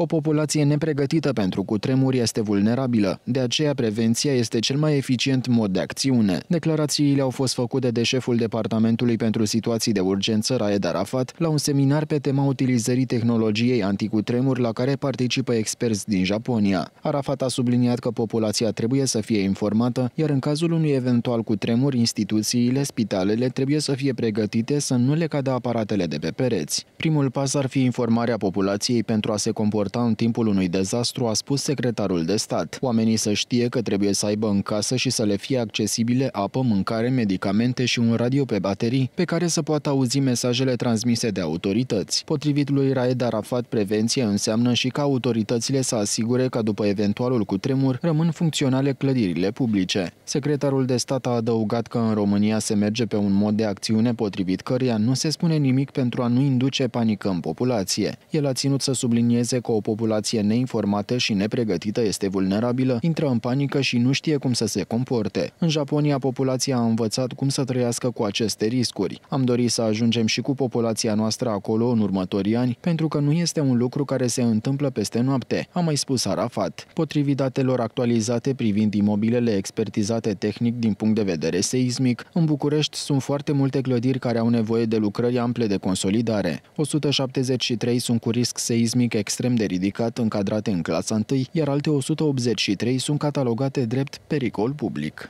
O populație nepregătită pentru cutremur este vulnerabilă, de aceea prevenția este cel mai eficient mod de acțiune. Declarațiile au fost făcute de șeful Departamentului pentru Situații de Urgență, Raed Arafat, la un seminar pe tema utilizării tehnologiei anticutremur la care participă experți din Japonia. Arafat a subliniat că populația trebuie să fie informată, iar în cazul unui eventual cutremur, instituțiile, spitalele trebuie să fie pregătite să nu le cadă aparatele de pe pereți. Primul pas ar fi informarea populației pentru a se comporta comporta în timpul unui dezastru, a spus secretarul de stat. Oamenii să știe că trebuie să aibă în casă și să le fie accesibile apă, mâncare, medicamente și un radio pe baterii pe care să poată auzi mesajele transmise de autorități. Potrivit lui Raed Arafat, prevenție înseamnă și ca autoritățile să asigure că după eventualul cutremur rămân funcționale clădirile publice. Secretarul de stat a adăugat că în România se merge pe un mod de acțiune potrivit căruia nu se spune nimic pentru a nu induce panică în populație. El a ținut să sublinieze că o populație neinformată și nepregătită este vulnerabilă, intră în panică și nu știe cum să se comporte. În Japonia, populația a învățat cum să trăiască cu aceste riscuri. Am dorit să ajungem și cu populația noastră acolo în următorii ani, pentru că nu este un lucru care se întâmplă peste noapte, a mai spus Arafat. Potrivit datelor actualizate privind imobilele expertizate tehnic din punct de vedere seismic, în București sunt foarte multe clădiri care au nevoie de lucrări ample de consolidare. 173 sunt cu risc seismic extrem de ridicat încadrate în clasa 1, iar alte 183 sunt catalogate drept pericol public.